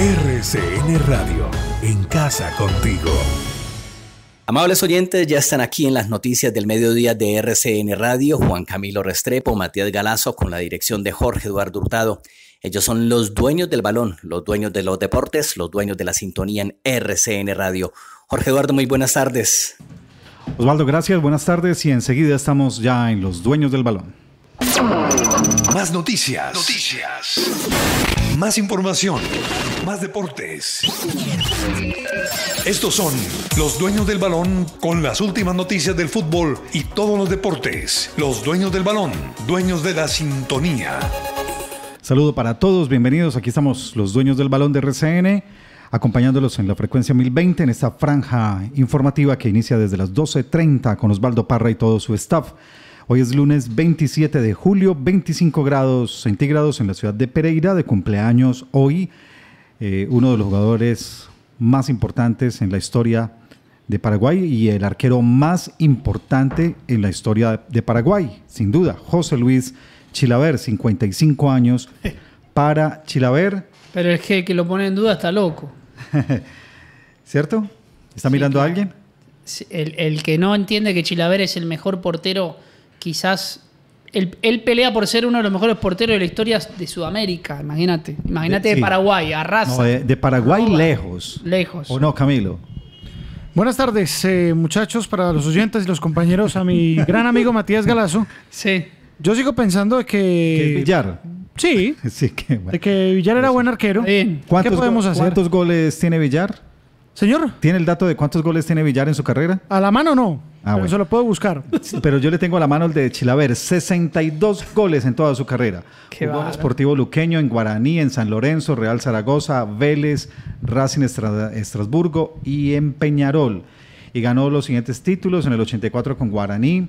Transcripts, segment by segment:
RCN Radio, en casa contigo. Amables oyentes, ya están aquí en las noticias del mediodía de RCN Radio, Juan Camilo Restrepo, Matías Galazo, con la dirección de Jorge Eduardo Hurtado. Ellos son los dueños del balón, los dueños de los deportes, los dueños de la sintonía en RCN Radio. Jorge Eduardo, muy buenas tardes. Osvaldo, gracias, buenas tardes y enseguida estamos ya en los dueños del balón. Más noticias. Noticias. Más información, más deportes. Estos son los dueños del balón con las últimas noticias del fútbol y todos los deportes. Los dueños del balón, dueños de la sintonía. Saludo para todos, bienvenidos. Aquí estamos los dueños del balón de RCN, acompañándolos en la frecuencia 1020 en esta franja informativa que inicia desde las 12.30 con Osvaldo Parra y todo su staff. Hoy es lunes 27 de julio, 25 grados centígrados en la ciudad de Pereira, de cumpleaños hoy, eh, uno de los jugadores más importantes en la historia de Paraguay y el arquero más importante en la historia de Paraguay, sin duda, José Luis Chilaver, 55 años para Chilaver. Pero el que que lo pone en duda está loco. ¿Cierto? ¿Está mirando a alguien? El, el, que no entiende que Chilaver es el mejor portero quizás él, pelea por ser uno de los mejores porteros de la historia de Sudamérica, imagínate. Imagínate de, Paraguay, arrasa. No, de, Paraguay lejos. Lejos. ¿O no, Camilo? Buenas tardes, eh, muchachos, para los oyentes y los compañeros, a mi gran amigo Matías Galazo. Sí. Yo sigo pensando de que... Villar? Sí. sí que, De que Villar era buen arquero. ¿Qué podemos hacer? ¿Cuántos goles tiene Villar? Señor. ¿Tiene el dato de cuántos goles tiene Villar en su carrera? A la mano no. Ah, eso lo puedo buscar. Pero yo le tengo a la mano el de Chilaver, 62 goles en toda su carrera. Qué Jugó en Sportivo Luqueño, en Guaraní, en San Lorenzo, Real Zaragoza, Vélez, Racing Estrasburgo y en Peñarol. Y ganó los siguientes títulos en el 84 con Guaraní,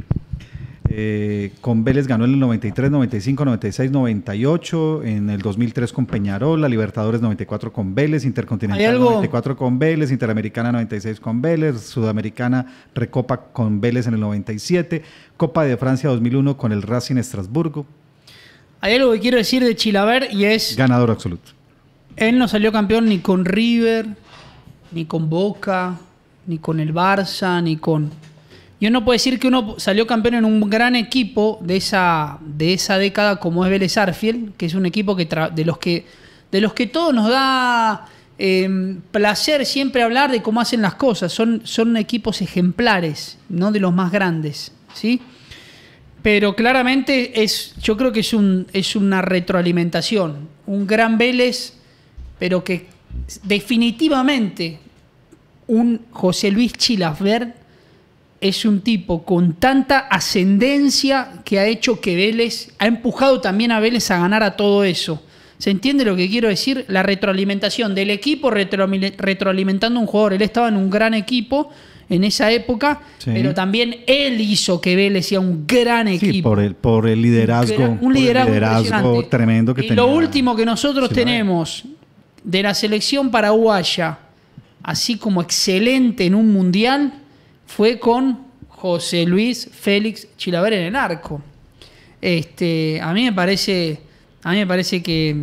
eh, con Vélez ganó en el 93, 95, 96, 98, en el 2003 con Peñarol, Libertadores 94 con Vélez, Intercontinental 94 con Vélez, Interamericana 96 con Vélez, Sudamericana Recopa con Vélez en el 97, Copa de Francia 2001 con el Racing Estrasburgo. Hay algo que quiero decir de Chilaver y es... Ganador absoluto. Él no salió campeón ni con River, ni con Boca, ni con el Barça, ni con yo no puedo decir que uno salió campeón en un gran equipo de esa, de esa década como es Vélez Arfiel, que es un equipo que de los que de los que todos nos da em, placer siempre hablar de cómo hacen las cosas. Son, son equipos ejemplares, no de los más grandes, ¿sí? Pero claramente es, yo creo que es, un, es una retroalimentación. Un gran Vélez, pero que definitivamente un José Luis Chilasver es un tipo con tanta ascendencia que ha hecho que Vélez, ha empujado también a Vélez a ganar a todo eso. ¿Se entiende lo que quiero decir? La retroalimentación del equipo retroalimentando a un jugador. Él estaba en un gran equipo en esa época, pero también él hizo que Vélez sea un gran equipo. por, el, liderazgo. Un, liderazgo, tremendo que Lo último que nosotros tenemos de la selección paraguaya, así como excelente en un mundial, fue con José Luis Félix Chilaver en el arco. Este, a mí me parece, a mí me parece que,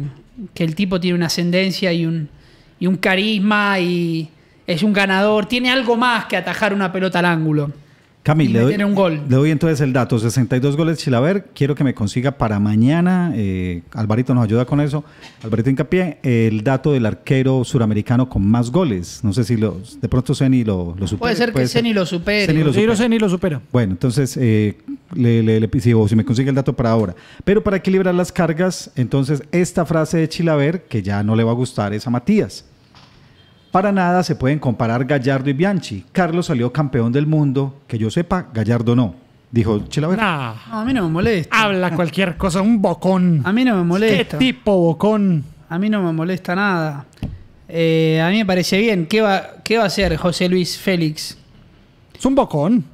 el tipo tiene una ascendencia y un carisma y es un ganador, tiene algo más que atajar una pelota al ángulo. Camil, le doy, entonces el dato, 62 goles Chilaver, quiero que me consiga para mañana, eh, Alvarito nos ayuda con eso, Alvarito Hincapié, el dato del arquero suramericano con más goles, no sé si lo, de pronto Zeni lo, supera. Puede ser que Zeni lo supere. lo supera. Bueno, entonces, eh, le, le, si, si me consigue el dato para ahora. Pero para equilibrar las cargas, entonces esta frase de Chilaver, que ya no le va a gustar, es a Matías. Para nada se pueden comparar Gallardo y Bianchi. Carlos salió campeón del mundo, que yo sepa, Gallardo no. Dijo Chilavera. a mí no me molesta. Habla cualquier cosa, un bocón. A mí no me molesta. ¿Qué tipo bocón? A mí no me molesta nada. Eh, a mí me parece bien. ¿Qué va, a hacer José Luis Félix? Es un bocón.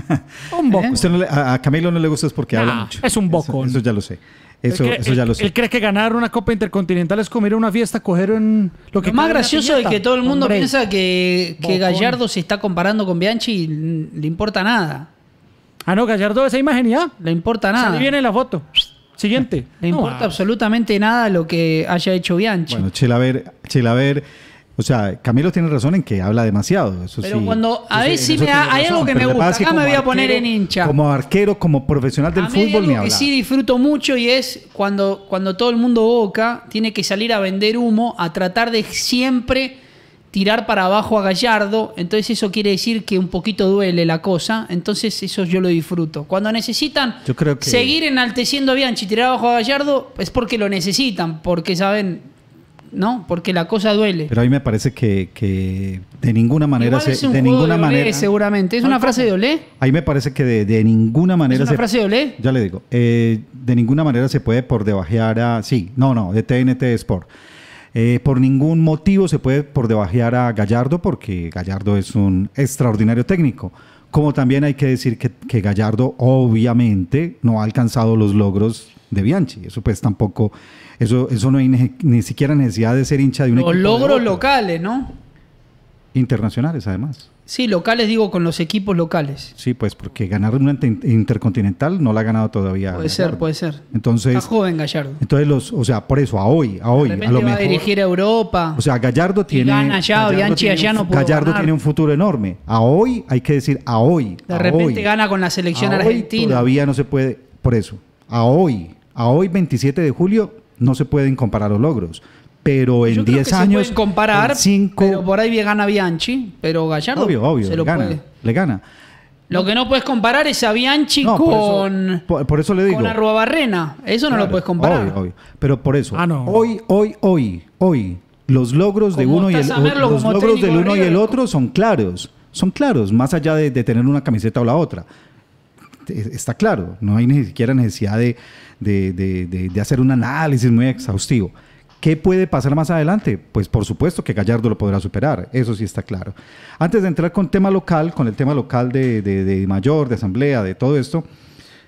un bocón. a, Camilo no le gusta es porque habla mucho. Es un bocón. eso ya lo sé. Eso, ya lo sé. Él cree que ganar una Copa Intercontinental es comer una fiesta, coger un... Lo, que lo más gracioso es que todo el mundo piensa que, Gallardo se está comparando con Bianchi y le importa nada. Ah, no, Gallardo esa imagen ya. Le importa nada. Se viene la foto. Siguiente. Le importa ah. absolutamente nada lo que haya hecho Bianchi. Bueno, Chilaver, ver o sea, Camilo tiene razón en que habla demasiado. Pero cuando a veces me da, hay algo que me gusta. Acá me voy a poner en hincha. Como arquero, como profesional del fútbol, hay algo que sí disfruto mucho y es cuando, cuando todo el mundo boca tiene que salir a vender humo, a tratar de siempre tirar para abajo a Gallardo. Entonces eso quiere decir que un poquito duele la cosa. Entonces eso yo lo disfruto. Cuando necesitan seguir enalteciendo a Bianchi, tirar abajo a Gallardo, es porque lo necesitan, porque saben ¿no? Porque la cosa duele. Pero a mí me parece que, de ninguna manera se, es de ninguna manera seguramente. ¿Es una frase de Olé? A mí me parece que de, ninguna manera ¿Es una frase de Olé? Ya le digo, eh, de ninguna manera se puede por debajear a sí, no, no, de TNT Sport. Eh, por ningún motivo se puede por debajear a Gallardo porque Gallardo es un extraordinario técnico. Como también hay que decir que, que Gallardo obviamente no ha alcanzado los logros de Bianchi. Eso pues tampoco eso, eso no hay ni, siquiera necesidad de ser hincha de un equipo. Los logros locales, ¿no? Internacionales, además. Sí, locales digo con los equipos locales. Sí, pues porque ganar una intercontinental no la ha ganado todavía. Puede ser, puede ser. Entonces, Está joven Gallardo. Entonces los, o sea, por eso a hoy, a hoy, a lo va a dirigir a Europa. O sea, Gallardo tiene Gallardo, tiene, un, Gallardo tiene un futuro enorme. A hoy hay que decir a hoy. De repente gana con la selección argentina. Hoy todavía no se puede, por eso. A hoy, a hoy 27 de julio no se pueden comparar los logros. Pero en 10 años. Se comparar. cinco, por ahí gana Bianchi, pero Gallardo. Obvio, obvio. Se lo gana, Le gana. Lo que no puedes comparar es a Bianchi con. Por eso, le digo. Con Arruabarrena. Eso no lo puedes comparar. Pero por eso. Ah, hoy, hoy, hoy, hoy. Los logros de uno y el, los logros del uno y el otro son claros. Son claros, más allá de tener una camiseta o la otra está claro, no hay ni siquiera necesidad de, de, hacer un análisis muy exhaustivo. ¿Qué puede pasar más adelante? Pues por supuesto que Gallardo lo podrá superar, eso sí está claro. Antes de entrar con tema local, con el tema local de, mayor, de asamblea, de todo esto,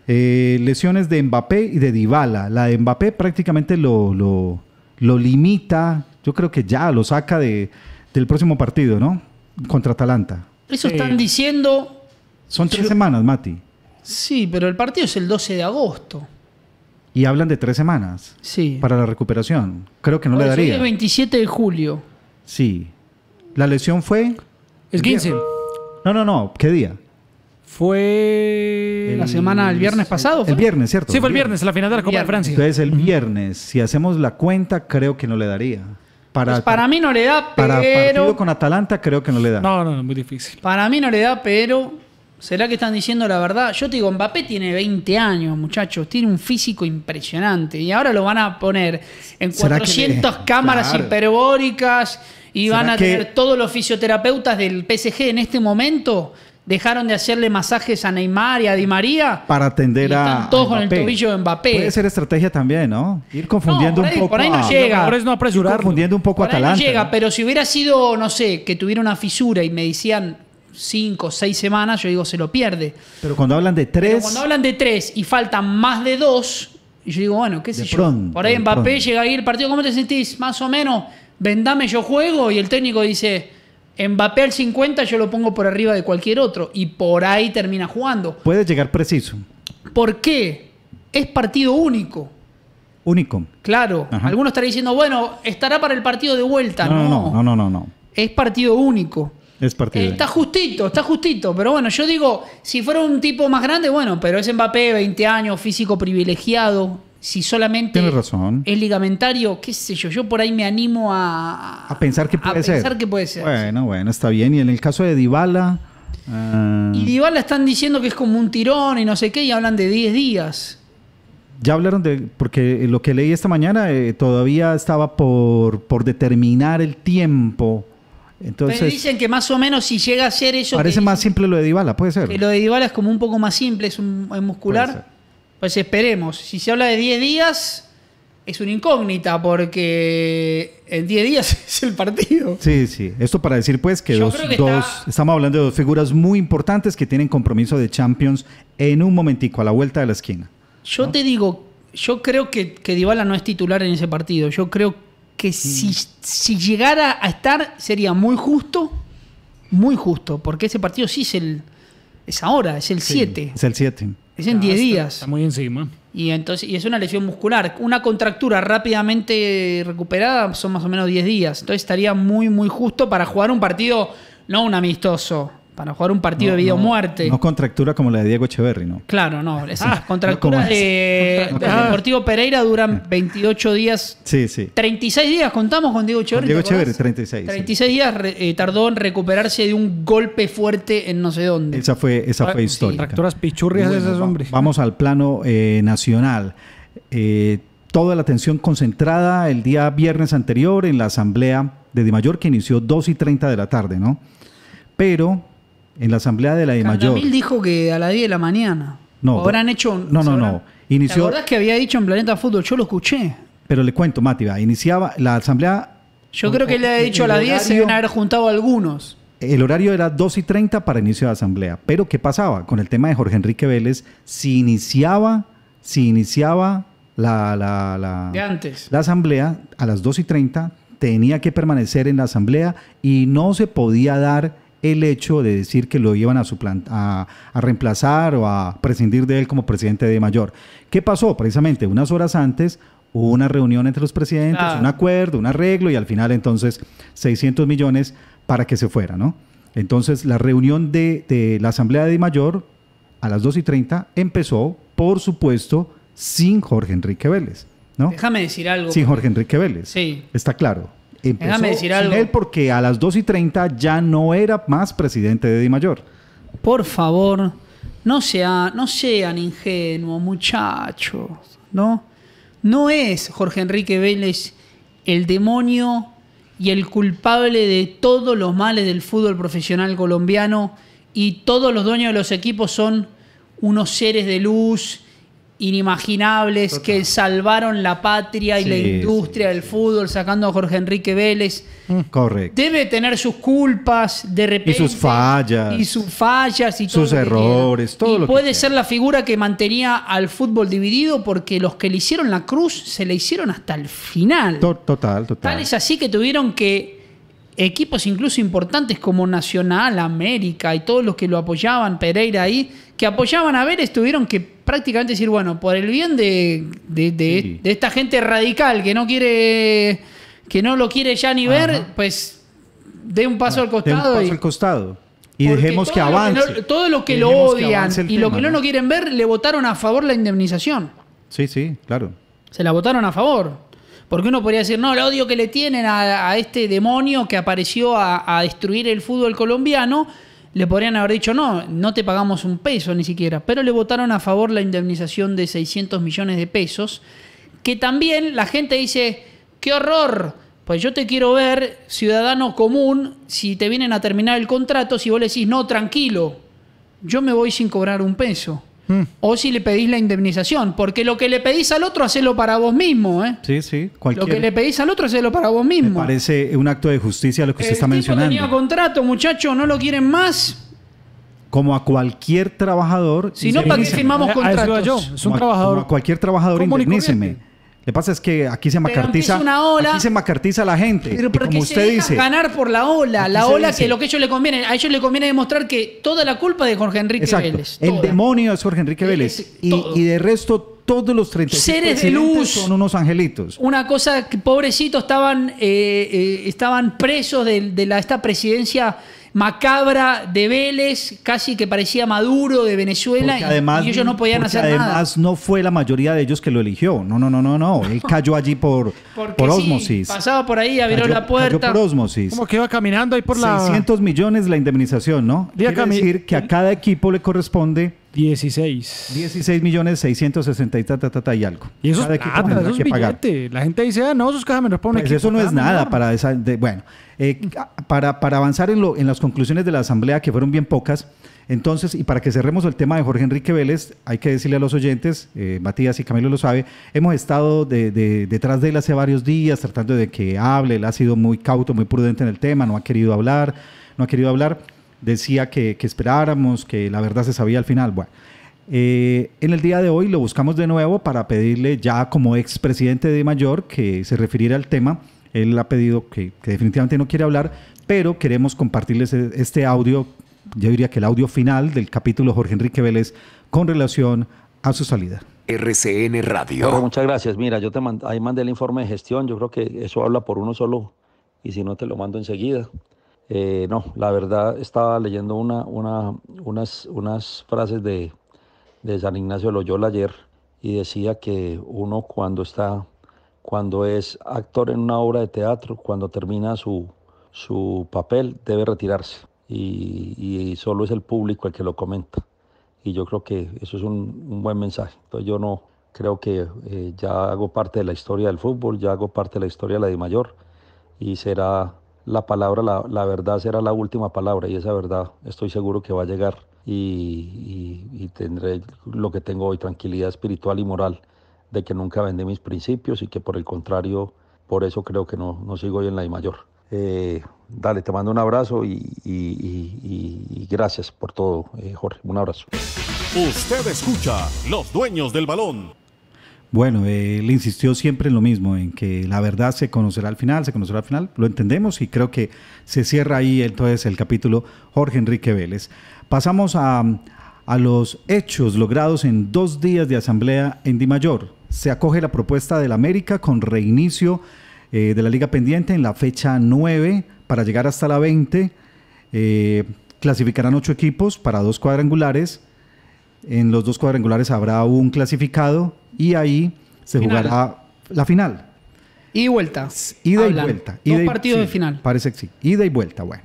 eh, lesiones de Mbappé y de Dybala. La de Mbappé prácticamente lo, lo, limita, yo creo que ya lo saca de, del próximo partido, ¿no? Contra Atalanta. Eso están diciendo. Son tres semanas, Mati. Sí, pero el partido es el 12 de agosto. Y hablan de tres semanas. Sí. Para la recuperación. Creo que no le daría. El 27 de julio. Sí. ¿La lesión fue? El 15. No, no, no. ¿Qué día? Fue la semana, del viernes pasado. El viernes, ¿cierto? Sí, fue el viernes, la final de la Copa de Francia. Entonces, el viernes, si hacemos la cuenta, creo que no le daría. Para, pues para mí no le da, pero... Para partido con Atalanta creo que no le da. No, no, no, muy difícil. Para mí no le da, pero ¿Será que están diciendo la verdad? Yo te digo, Mbappé tiene 20 años, muchachos, tiene un físico impresionante y ahora lo van a poner en 400 cámaras hiperbóricas y van a tener todos los fisioterapeutas del PSG en este momento dejaron de hacerle masajes a Neymar y a Di María para atender están a todos con el tobillo de Mbappé. Puede ser estrategia también, ¿no? Ir confundiendo un poco. Por ahí no llega. Por eso no apresurar. Confundiendo un poco a Atalanta. no llega, pero si hubiera sido, no sé, que tuviera una fisura y me decían cinco o seis semanas, yo digo, se lo pierde. Pero cuando hablan de tres. Pero cuando hablan de tres y faltan más de dos, yo digo, bueno, qué sé yo. Por ahí Mbappé llega ahí el partido, ¿cómo te sentís? Más o menos, vendame yo juego y el técnico dice, Mbappé al 50 yo lo pongo por arriba de cualquier otro y por ahí termina jugando. Puede llegar preciso. ¿Por qué? Es partido único. Único. Claro. Algunos estarán diciendo, bueno, estará para el partido de vuelta. no, no, no, no. no, no. Es partido único está justito, está justito. Pero bueno, yo digo, si fuera un tipo más grande, bueno, pero es Mbappé, 20 años, físico privilegiado. Si solamente es ligamentario, qué sé yo, yo por ahí me animo a, a pensar que puede ser. que puede ser. Bueno, bueno, está bien. Y en el caso de Dybala. Y eh, Dybala están diciendo que es como un tirón y no sé qué, y hablan de 10 días. Ya hablaron de, porque lo que leí esta mañana eh, todavía estaba por, por determinar el tiempo dicen que más o menos si llega a ser eso. Parece más simple lo de Dybala, puede ser. Que lo de Dybala es como un poco más simple, es, un, muscular. Pues esperemos. Si se habla de 10 días, es una incógnita porque en 10 días es el partido. Sí, sí. Esto para decir pues que, dos, dos estamos hablando de dos figuras muy importantes que tienen compromiso de Champions en un momentico, a la vuelta de la esquina. Yo te digo, yo creo que, que Dybala no es titular en ese partido. Yo creo que que mm. si, si, llegara a estar sería muy justo, muy justo, porque ese partido sí es el es ahora, es el 7. es el 7. Es en 10 ah, días. Está muy encima. Y entonces y es una lesión muscular, una contractura rápidamente recuperada son más o menos 10 días, entonces estaría muy muy justo para jugar un partido no un amistoso, para jugar un partido de vida o muerte. No contractura como la de Diego Echeverri, ¿no? Claro, no. ah, contracturas eh, de, Deportivo Pereira duran 28 ah. días. Sí, sí. 36 días, contamos con Diego Echeverri. Diego Echeverry, 36. 36 días eh, tardó en recuperarse de un golpe fuerte en no sé dónde. Esa fue, esa ah, histórica. Contracturas pichurrias de esos hombres. Vamos al plano eh, nacional. toda la atención concentrada el día viernes anterior en la asamblea de Dimayor que inició 2 y 30 de la tarde, ¿no? Pero en la asamblea de la DIMAYOR. mayor. dijo que a las 10 de la mañana. No. Habrán hecho. No, no, no. Inició, ¿Te acuerdas que había dicho en Planeta Fútbol? Yo lo escuché. Pero le cuento, Mati, iniciaba la asamblea. Yo creo que le había dicho a las 10 se iban haber juntado algunos. El horario era 2 y 30 para inicio de asamblea. Pero, ¿qué pasaba? Con el tema de Jorge Enrique Vélez, si iniciaba, si iniciaba la, la, la, antes. la asamblea a las 2 y 30, tenía que permanecer en la asamblea y no se podía dar el hecho de decir que lo iban a, reemplazar o a prescindir de él como presidente de mayor. ¿Qué pasó? Precisamente unas horas antes hubo una reunión entre los presidentes, un acuerdo, un arreglo y al final entonces 600 millones para que se fuera, ¿no? Entonces la reunión de, la Asamblea de Mayor a las 2 y 30 empezó, por supuesto, sin Jorge Enrique Vélez. ¿no? Déjame decir algo. Sin Jorge Enrique Vélez. Sí. Está claro. Empezó Déjame decir sin él porque a las 2 y 30 ya no era más presidente de Di Mayor. Por favor, no, sea, no sean ingenuos, muchachos, ¿no? No es Jorge Enrique Vélez el demonio y el culpable de todos los males del fútbol profesional colombiano y todos los dueños de los equipos son unos seres de luz inimaginables que salvaron la patria y la industria del fútbol sacando a Jorge Enrique Vélez. Mm, correcto. Debe tener sus culpas de repente. Y sus fallas. Y sus fallas y Sus errores, todo y puede ser la figura que mantenía al fútbol dividido porque los que le hicieron la cruz se le hicieron hasta el final. Total, total. Tal es así que tuvieron que equipos incluso importantes como Nacional, América y todos los que lo apoyaban, Pereira ahí, que apoyaban a Vélez, tuvieron que prácticamente decir, bueno, por el bien de, esta gente radical que no quiere, que no lo quiere ya ni ver, pues dé un paso al costado. y, dejemos que avance. todo lo que lo odian y los lo que no lo quieren ver, le votaron a favor la indemnización. Sí, sí, claro. Se la votaron a favor. Porque uno podría decir, no, el odio que le tienen a, este demonio que apareció a, destruir el fútbol colombiano, le podrían haber dicho, no, no te pagamos un peso ni siquiera. Pero le votaron a favor la indemnización de 600 millones de pesos, que también la gente dice, qué horror. Pues yo te quiero ver, ciudadano común, si te vienen a terminar el contrato, si vos le decís, no, tranquilo, yo me voy sin cobrar un peso. Mm. O si le pedís la indemnización, porque lo que le pedís al otro, hacelo para vos mismo. ¿eh? Sí, sí, Lo que le pedís al otro, hacelo para vos mismo. Me parece un acto de justicia lo que usted está tipo mencionando. Tenía contrato, muchacho, no lo quieren más. Como a cualquier trabajador. Si no, ¿para firmamos contratos? Es un trabajador. como a cualquier trabajador, indemníceme. Lo que pasa es que aquí se macartiza. Ola, aquí se la gente. Pero usted se dice, ganar por la ola. La ola que lo que a ellos le conviene. A ellos le conviene demostrar que toda la culpa de Jorge Enrique Vélez. El demonio es Jorge Enrique Vélez. y, de resto. Todos los 36 seres de luz son unos angelitos. Una cosa que pobrecitos estaban, eh, eh, estaban presos de, esta presidencia macabra de Vélez, casi que parecía Maduro de Venezuela, y ellos no podían hacer además nada. Además, no fue la mayoría de ellos que lo eligió. No, no, no, no, no. Él cayó allí por, por osmosis. pasaba por ahí, abrió la puerta. por Como que iba caminando ahí por la. 600 millones la indemnización, ¿no? Quiere decir que a cada equipo le corresponde 16. 16 millones 660 ta, ta, y algo. Y eso es es La gente dice, ah, no, sus cajas me responden, ponen. Pues eso no es nada para esa... De, bueno, eh, para, avanzar en, las conclusiones de la asamblea, que fueron bien pocas, entonces, y para que cerremos el tema de Jorge Enrique Vélez, hay que decirle a los oyentes, eh, Matías y Camilo lo sabe, hemos estado detrás de él hace varios días tratando de que hable, él ha sido muy cauto, muy prudente en el tema, no ha querido hablar, no ha querido hablar, decía que, esperáramos, que la verdad se sabía al final. Bueno, eh, en el día de hoy lo buscamos de nuevo para pedirle ya como presidente de Mayor que se refiriera al tema él ha pedido que, definitivamente no quiere hablar, pero queremos compartirles e, este audio, yo diría que el audio final del capítulo Jorge Enrique Vélez con relación a su salida. RCN Radio. muchas gracias. Mira, yo te ahí mandé el informe de gestión. Yo creo que eso habla por uno solo y si no te lo mando enseguida. Eh, no, la verdad estaba leyendo una, una, unas, unas frases de, San Ignacio de Loyola ayer y decía que uno cuando está cuando es actor en una obra de teatro, cuando termina su, papel, debe retirarse. Y, solo es el público el que lo comenta. Y yo creo que eso es un, buen mensaje. Entonces yo no creo que eh, ya hago parte de la historia del fútbol, ya hago parte de la historia de la de mayor y será la palabra, la, verdad será la última palabra y esa verdad estoy seguro que va a llegar y tendré lo que tengo hoy, tranquilidad espiritual y moral de que nunca vendí mis principios y que por el contrario, por eso creo que no, sigo hoy en la I mayor. Eh, dale, te mando un abrazo y, gracias por todo, eh, Jorge. Un abrazo. Usted escucha Los Dueños del Balón. Bueno, él insistió siempre en lo mismo, en que la verdad se conocerá al final, se conocerá al final, lo entendemos y creo que se cierra ahí entonces el capítulo Jorge Enrique Vélez. Pasamos a, a los hechos logrados en dos días de asamblea en Dimayor. Se acoge la propuesta del América con reinicio eh, de la liga pendiente en la fecha 9 para llegar hasta la 20. Eh, clasificarán ocho equipos para dos cuadrangulares. En los dos cuadrangulares habrá un clasificado y ahí se jugará la final. Y vuelta. Ida y vuelta. partido y, de final. Parece que sí. Ida y vuelta, bueno.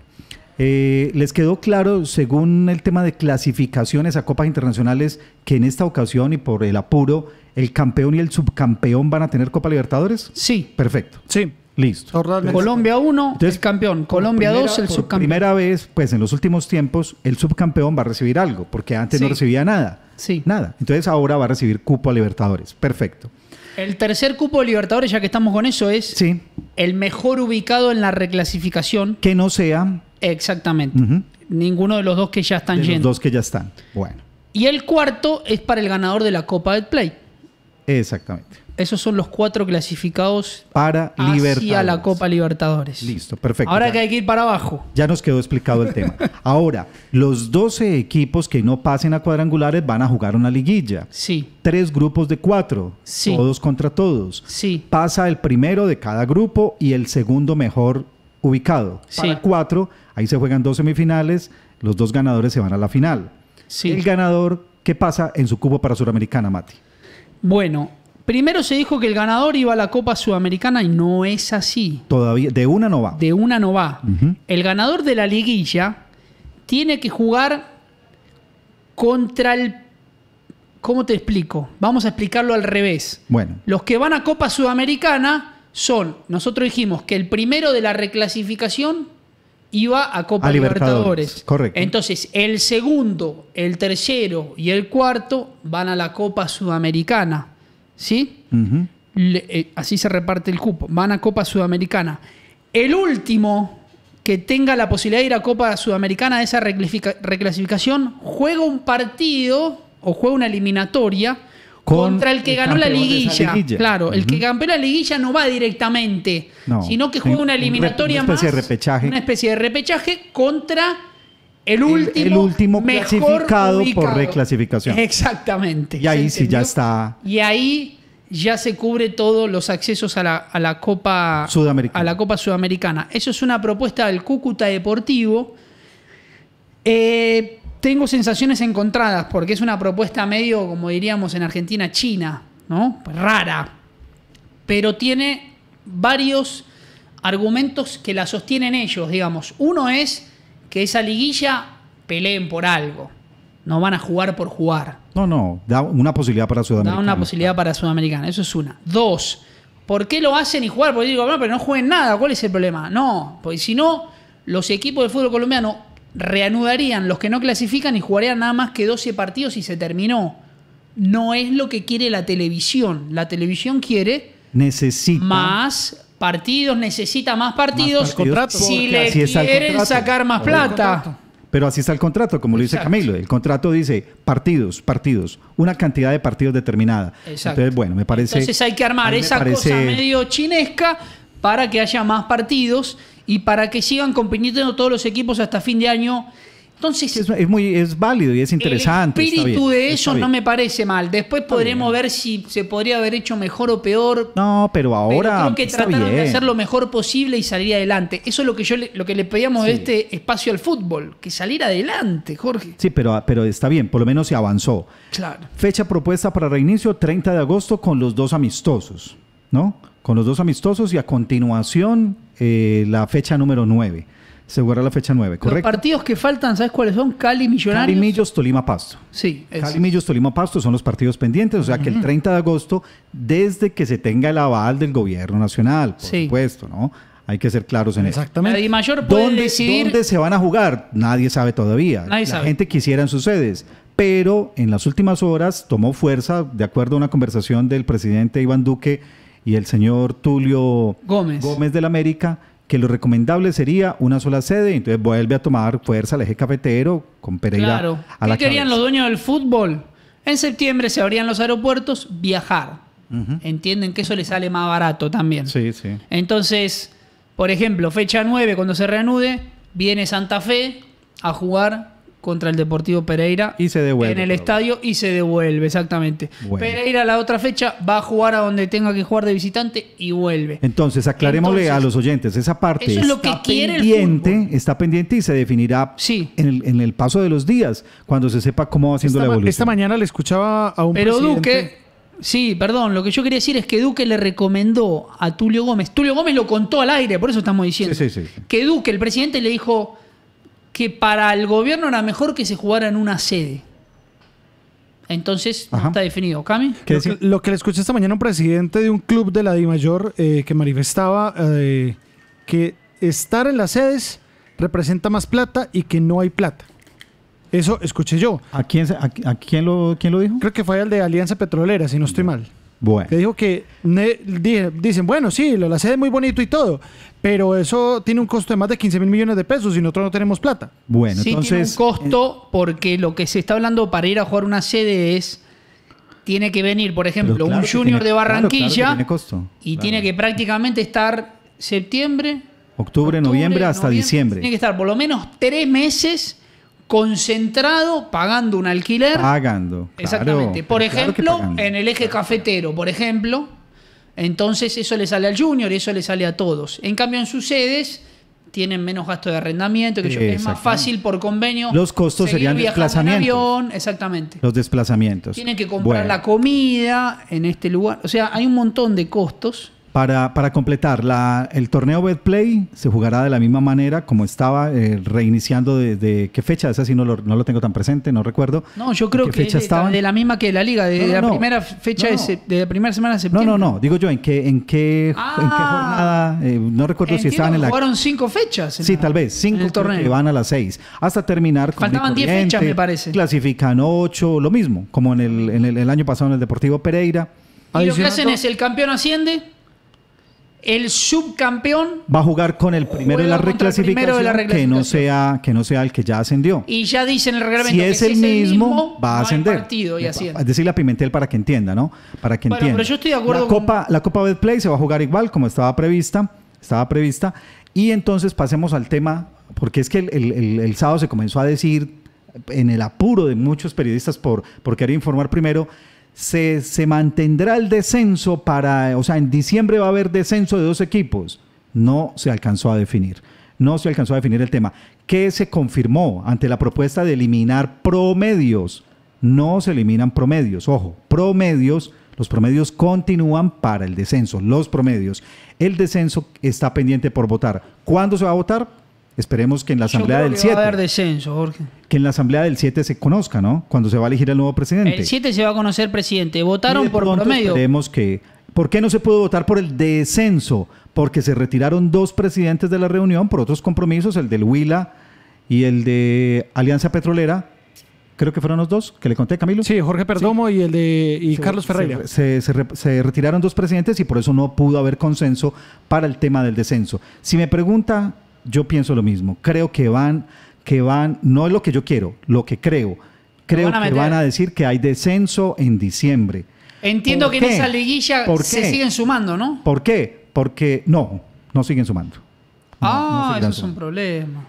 Eh, ¿Les quedó claro, según el tema de clasificaciones a Copas Internacionales, que en esta ocasión y por el apuro, el campeón y el subcampeón van a tener Copa Libertadores? Sí. Perfecto. Sí. Listo. Colombia 1, el campeón. Colombia 2, el subcampeón. primera vez, pues en los últimos tiempos, el subcampeón va a recibir algo, porque antes no recibía nada. Sí. Nada. Entonces ahora va a recibir cupo Libertadores. Perfecto. El tercer cupo Libertadores, ya que estamos con eso, es el mejor ubicado en la reclasificación. Que no sea Exactamente. Ninguno de los dos que ya están de yendo. Los dos que ya están. Bueno. Y el cuarto es para el ganador de la Copa del Play. Exactamente. Esos son los cuatro clasificados para a la Copa Libertadores. Listo, perfecto. Ahora que hay que ir para abajo. Ya nos quedó explicado el tema. Ahora, los 12 equipos que no pasen a cuadrangulares van a jugar una liguilla. Sí. Tres grupos de cuatro. Sí. Todos contra todos. Sí. Pasa el primero de cada grupo y el segundo mejor ubicado. Sí. Para cuatro, ahí se juegan dos semifinales, los dos ganadores se van a la final. El ganador, ¿qué pasa en su cubo para Sudamericana, Mati? Bueno, primero se dijo que el ganador iba a la Copa Sudamericana y no es así. Todavía, de una no va. De una no va. El ganador de la liguilla tiene que jugar contra el... ¿Cómo te explico? Vamos a explicarlo al revés. Bueno. Los que van a Copa Sudamericana son, nosotros dijimos que el primero de la reclasificación iba a Copa Libertadores. Correcto. Entonces, el segundo, el tercero y el cuarto van a la Copa Sudamericana. ¿Sí? Eh, así se reparte el cupo. Van a Copa Sudamericana. El último que tenga la posibilidad de ir a Copa Sudamericana de esa reclasificación juega un partido o juega una eliminatoria contra el que ganó la liguilla. Claro, el que campeó la liguilla no va directamente, sino que juega una eliminatoria una especie de repechaje. una especie de repechaje contra el último, último mejor clasificado por reclasificación. Exactamente. Y ahí sí ya está. Y ahí ya se cubre todos los accesos a la, Copa A la Copa Sudamericana. Eso es una propuesta del Cúcuta Deportivo. Eh, tengo sensaciones encontradas porque es una propuesta medio, como diríamos en Argentina, china, ¿no? Pues rara. Pero tiene varios argumentos que la sostienen ellos, digamos. Uno es que esa liguilla peleen por algo. No van a jugar por jugar. No, no, da una posibilidad para Sudamericana. Da una posibilidad para Sudamericana, eso es una. Dos, ¿por qué lo hacen y jugar? Porque digo, pero no jueguen nada, ¿cuál es el problema? No, porque si no, los equipos de fútbol colombiano reanudarían los que no clasifican y jugarían nada más que 12 partidos y se terminó. No es lo que quiere la televisión. La televisión quiere más partidos, necesita más partidos, si le quieren sacar más plata. Pero así está el contrato, como lo dice Camilo. El contrato dice partidos, partidos, una cantidad de partidos determinada. Entonces, bueno, me parece. Entonces hay que armar esa cosa medio chinesca para que haya más partidos y para que sigan compitiendo todos los equipos hasta fin de año. Entonces, es, muy es válido y es interesante. El espíritu de eso no me parece mal. Después podremos ver si se podría haber hecho mejor o peor. No, pero ahora pero creo que tratar de hacer lo mejor posible y salir adelante. Eso es lo que yo le, lo que le pedíamos de este espacio al fútbol, que salir adelante, Jorge. Sí, pero, ah, pero está bien, por lo menos se avanzó. Claro. Fecha propuesta para reinicio 30 de agosto con los dos amistosos. ¿no? Con los dos amistosos y a continuación eh, la fecha número 9. Se guarda la fecha 9, ¿correcto? Los partidos que faltan, ¿sabes cuáles son? Cali, Millonarios. Cali, Millos, Tolima, Pasto. Sí. Cali, Millos, Tolima, Pasto son los partidos pendientes. O sea que el 30 de agosto, desde que se tenga el aval del gobierno nacional, por supuesto, ¿no? Hay que ser claros en eso. Exactamente. mayor puede decidir... ¿Dónde se van a jugar? Nadie sabe todavía. la gente quisiera en sus sedes. Pero en las últimas horas tomó fuerza, de acuerdo a una conversación del presidente Iván Duque, y el señor Tulio Gómez, Gómez la América, que lo recomendable sería una sola sede, entonces vuelve a tomar fuerza el eje cafetero con Pereira. A la ¿Qué querían los dueños del fútbol? En septiembre se abrían los aeropuertos, viajar. Entienden que eso les sale más barato también. Sí, sí. Entonces, por ejemplo, fecha 9, cuando se reanude, viene Santa Fe a jugar contra el Deportivo Pereira. Y se devuelve. En el estadio y se devuelve, exactamente. Pereira la otra fecha va a jugar a donde tenga que jugar de visitante y vuelve. Entonces, aclarémosle a los oyentes, esa parte está, que pendiente, está pendiente y se definirá en, el, paso de los días, cuando se sepa cómo va haciendo la evolución. Esta mañana le escuchaba a un Pero Duque... Sí, perdón, lo que yo quería decir es que Duque le recomendó a Tulio Gómez, Tulio Gómez lo contó al aire, por eso estamos diciendo, que Duque, el presidente, le dijo, que para el gobierno era mejor que se jugara en una sede. Entonces, está definido. ¿Cami? Lo que, lo que, le escuché esta mañana un presidente de un club de la DIMAYOR mayor eh, que manifestaba eh, que estar en las sedes representa más plata y que no hay plata. Eso escuché yo. ¿A quién, lo, quién lo dijo? Creo que fue el de Alianza Petrolera, si no estoy mal. Bueno. dijo que dicen, bueno, sí, la, sede es muy bonito y todo, pero eso tiene un costo de más de 15 mil millones de pesos y nosotros no tenemos plata. Bueno, sí Tiene un costo eh, porque lo que se está hablando para ir a jugar una sede es. Tiene que venir, por ejemplo, un junior de Barranquilla y tiene que prácticamente estar septiembre, octubre, noviembre hasta diciembre. Tiene que estar por lo menos tres meses concentrado pagando un alquiler. Pagando. Exactamente. por ejemplo, en el eje cafetero, por ejemplo. Entonces eso le sale al junior, y eso le sale a todos. En cambio, en sus sedes tienen menos gasto de arrendamiento, que es más fácil por convenio. Los costos serían desplazamientos. avión, exactamente. Los desplazamientos. Tienen que comprar la comida en este lugar. O sea, hay un montón de costos para, para, completar, el torneo Betplay se jugará de la misma manera como estaba eh, reiniciando desde qué fecha, esa sí no lo, no lo, tengo tan presente, no recuerdo. No, yo creo que de, la misma que la liga, de, la primera fecha de, la primera semana de septiembre. No, no, no, digo yo, ¿en qué, en qué, ah. jornada? Eh, no recuerdo si estaban en la... Jugaron cinco fechas. sí, tal vez, cinco el que van a las seis, hasta terminar con... Faltaban diez fechas, me parece. Clasifican ocho, lo mismo, como en el, en el año pasado en el Deportivo Pereira. Y lo que hacen es, el campeón asciende el subcampeón va a jugar con el primero de la reclasificación, Que, no sea, que no sea el que ya ascendió. Y ya dicen el reglamento si es, que el, es mismo, el mismo, va a ascender. partido Es decir, la Pimentel para que entienda, ¿no? Para que entienda. Pero yo estoy de acuerdo la Copa, la Copa Betplay se va a jugar igual como estaba prevista, estaba prevista y entonces pasemos al tema porque es que el, sábado se comenzó a decir en el apuro de muchos periodistas por, por querer informar primero se, mantendrá el descenso para, o sea, en diciembre va a haber descenso de dos equipos. No se alcanzó a definir no se alcanzó a definir el tema. ¿Qué se confirmó ante la propuesta de eliminar promedios? No se eliminan promedios, ojo, promedios, los promedios continúan para el descenso, los promedios. El descenso está pendiente por votar. ¿Cuándo se va a votar? Esperemos que en la Asamblea del Que en la Asamblea del 7 se conozca, ¿no? Cuando se va a elegir el nuevo presidente. El 7 se va a conocer presidente. Votaron por promedio. Esperemos que... ¿Por qué no se pudo votar por el descenso? Porque se retiraron dos presidentes de la reunión por otros compromisos, el del Huila y el de Alianza Petrolera, creo que fueron los dos que le conté, Camilo. Sí, Jorge Perdomo y el de y Carlos Ferreira. se, retiraron dos presidentes y por eso no pudo haber consenso para el tema del descenso. Si me pregunta yo pienso lo mismo. Creo que van, que van, no es lo que yo quiero, lo que creo. Creo que van a decir que hay descenso en diciembre. Entiendo que en esa liguilla se siguen sumando, ¿no? ¿Por qué? Porque no, no siguen sumando. ah, eso es un problema.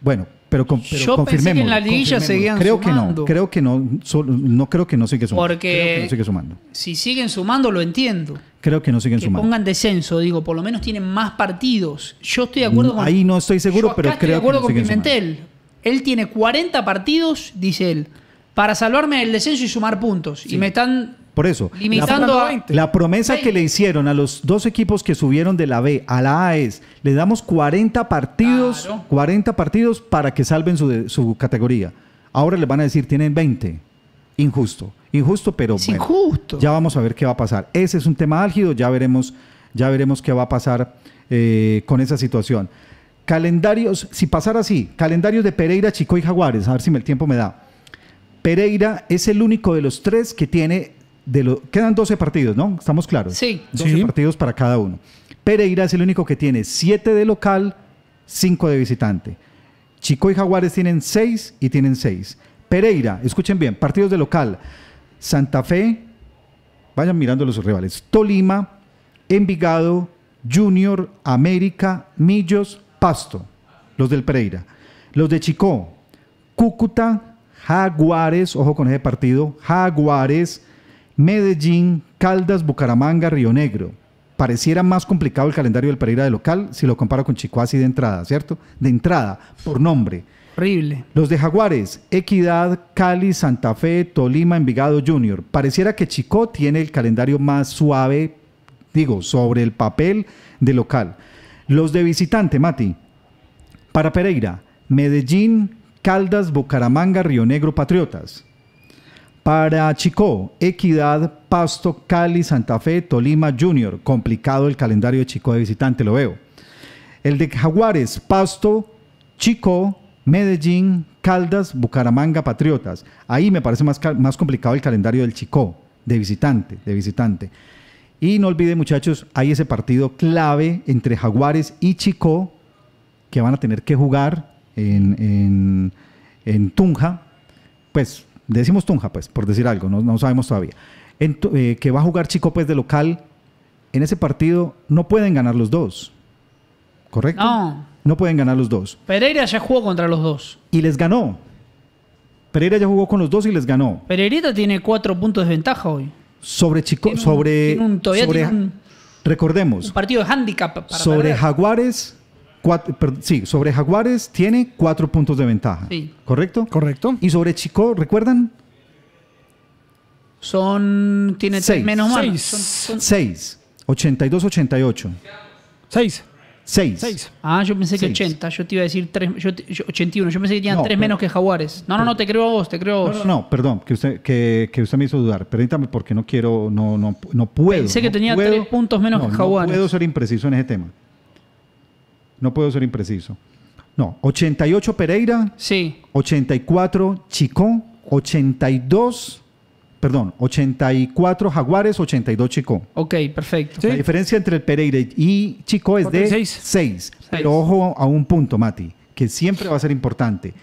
Bueno, pero, con, Yo que en la liguilla seguían creo Que no, creo que no, no creo que no sigue sumando. si siguen sumando lo entiendo. Creo que no siguen que sumando. pongan descenso, digo, por lo menos tienen más partidos. Yo estoy de acuerdo mm, con... Ahí no estoy seguro, pero estoy de acuerdo con Pimentel. Él tiene 40 partidos, dice él, para salvarme del descenso y sumar puntos. Y me están por eso. Limitando la, promesa que le hicieron a los dos equipos que subieron de la B a la A es, le damos 40 partidos, 40 partidos para que salven su, categoría. Ahora les van a decir, tienen 20. Injusto. Injusto, pero injusto. ya vamos a ver qué va a pasar. Ese es un tema álgido, ya veremos, ya veremos qué va a pasar eh, con esa situación. Calendarios, si pasara así, calendarios de Pereira, Chico y Jaguares, a ver si el tiempo me da. Pereira es el único de los tres que tiene Quedan 12 partidos, ¿no? Estamos claros. Sí. 12 partidos para cada uno. Pereira es el único que tiene 7 de local, 5 de visitante. Chico y Jaguares tienen 6 y tienen 6. Pereira, escuchen bien, partidos de local. Santa Fe, vayan mirando los rivales. Tolima, Envigado, Junior, América, Millos, Pasto, los del Pereira. Los de Chico, Cúcuta, Jaguares, ojo con ese partido, Jaguares, Medellín, Caldas, Bucaramanga, Río Negro. Pareciera más complicado el calendario del Pereira de local si lo comparo con así de entrada, ¿cierto? De entrada, por nombre. Horrible. Los de Jaguares, Equidad, Cali, Santa Fe, Tolima, Envigado Junior. Pareciera que Chico tiene el calendario más suave, digo, sobre el papel de local. Los de visitante, Mati. Para Pereira, Medellín, Caldas, Bucaramanga, Río Negro, Patriotas. Para Chico, Equidad, Pasto, Cali, Santa Fe, Tolima, Junior. Complicado el calendario de Chico de visitante, lo veo. El de Jaguares, Pasto, Chico, Medellín, Caldas, Bucaramanga, Patriotas. Ahí me parece más, más complicado el calendario del Chico de visitante, de visitante. Y no olviden, muchachos, hay ese partido clave entre Jaguares y Chico que van a tener que jugar en, en Tunja. Pues decimos Tunja, pues, por decir algo, no, sabemos todavía, eh, que va a jugar Chico Pérez de local, en ese partido no pueden ganar los dos, ¿correcto? No. No pueden ganar los dos. Pereira ya jugó contra los dos. Y les ganó. Pereira ya jugó con los dos y les ganó. Pereira tiene cuatro puntos de ventaja hoy. Sobre Chico, sobre, recordemos. Un partido de handicap. Para sobre Jaguares sí, sobre Jaguares tiene cuatro puntos de ventaja. ¿Correcto? Correcto. Y sobre Chico, ¿recuerdan? Son. Tiene seis. menos más Seis. Seis. 82, 88. Seis. Seis. Ah, yo pensé que 80. Yo te iba a decir tres, yo, 81. Yo pensé que tenían tres menos que Jaguares. No, no, no, te creo a vos, te creo No, no, perdón, que usted, que, usted me hizo dudar. Permítame porque no quiero, no, no, no puedo. Pensé que tenía tres puntos menos que Jaguares. No puedo ser impreciso en ese tema. No puedo ser impreciso. No, 88 Pereira. Sí. 84 Chicó. 82 perdón, 84 Jaguares, 82 Chico. Ok, perfecto. La diferencia entre el Pereira y Chico es de 6. Pero ojo a un punto, Mati, que siempre va a ser importante.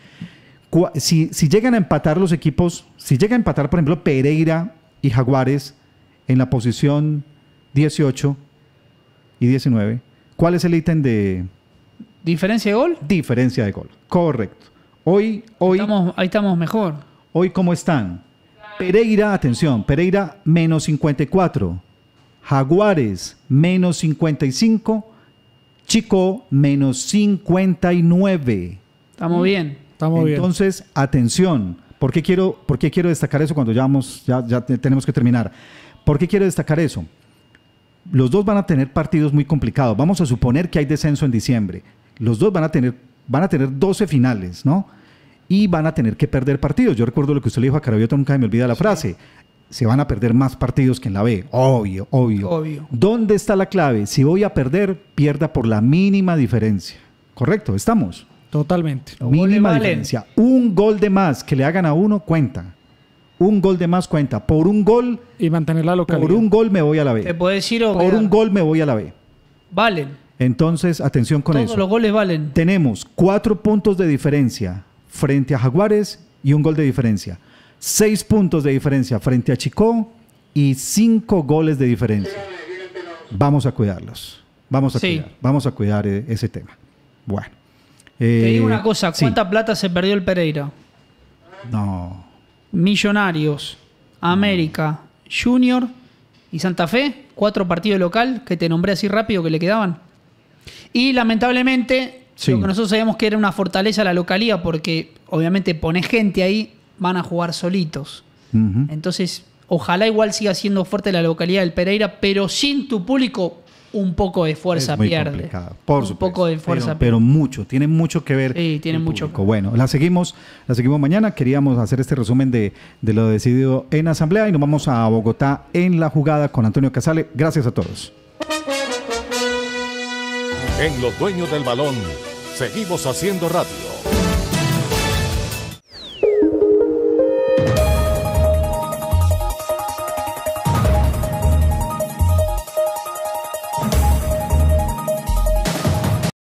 Si, si, llegan a empatar los equipos, si llega a empatar, por ejemplo, Pereira y Jaguares en la posición 18 y 19, ¿cuál es el ítem de, ¿Diferencia de gol? Diferencia de gol, correcto. Hoy, hoy. ahí estamos mejor. Hoy, ¿cómo están? Pereira, atención, Pereira menos 54, Jaguares menos 55, Chico menos 59. Mm. Estamos bien. Estamos Entonces, atención, ¿por qué, quiero, quiero destacar eso cuando ya, ya, ya tenemos que terminar? ¿Por qué quiero destacar eso? Los dos van a tener partidos muy complicados. Vamos a suponer que hay descenso en diciembre los dos van a tener, van a tener 12 finales, ¿no? Y van a tener que perder partidos. Yo recuerdo lo que usted le dijo a Carabiota, nunca me olvida la frase. Se van a perder más partidos que en la B. Obvio, obvio. Obvio. ¿Dónde está la clave? Si voy a perder, pierda por la mínima diferencia. ¿Correcto? ¿Estamos? Totalmente. Mínima diferencia. Un gol de más que le hagan a uno cuenta. Un gol de más cuenta. Por un gol. Y mantener la localidad. Por un gol me voy a la B. Te puedo decir, Por un gol me voy a la B. Valen. Entonces, atención con eso. Todos los goles valen. Tenemos cuatro puntos de diferencia frente a Jaguares y un gol de diferencia. Seis puntos de diferencia frente a Chicó y cinco goles de diferencia. Vamos a cuidarlos. Vamos a cuidar. Vamos a cuidar eh, ese tema. Bueno. Eh, Te digo eh, una cosa. ¿Cuánta plata se perdió el Pereira? No. Millonarios, América, Junior y Santa Fe. Cuatro partidos local que te nombré así rápido que le quedaban. Y lamentablemente, lo que nosotros sabíamos que era una fortaleza la localía, porque obviamente pones gente ahí, van a jugar solitos. Entonces, ojalá igual siga siendo fuerte la localidad del Pereira, pero sin tu público un poco de fuerza es muy pierde. Complicado. Por un poco de fuerza. Pero, pero, mucho, tiene mucho que ver. Sí, tiene mucho. Bueno, la seguimos, la seguimos mañana. Queríamos hacer este resumen de, de lo decidido en asamblea y nos vamos a Bogotá en la jugada con Antonio Casale. Gracias a todos. En Los Dueños del Balón seguimos haciendo radio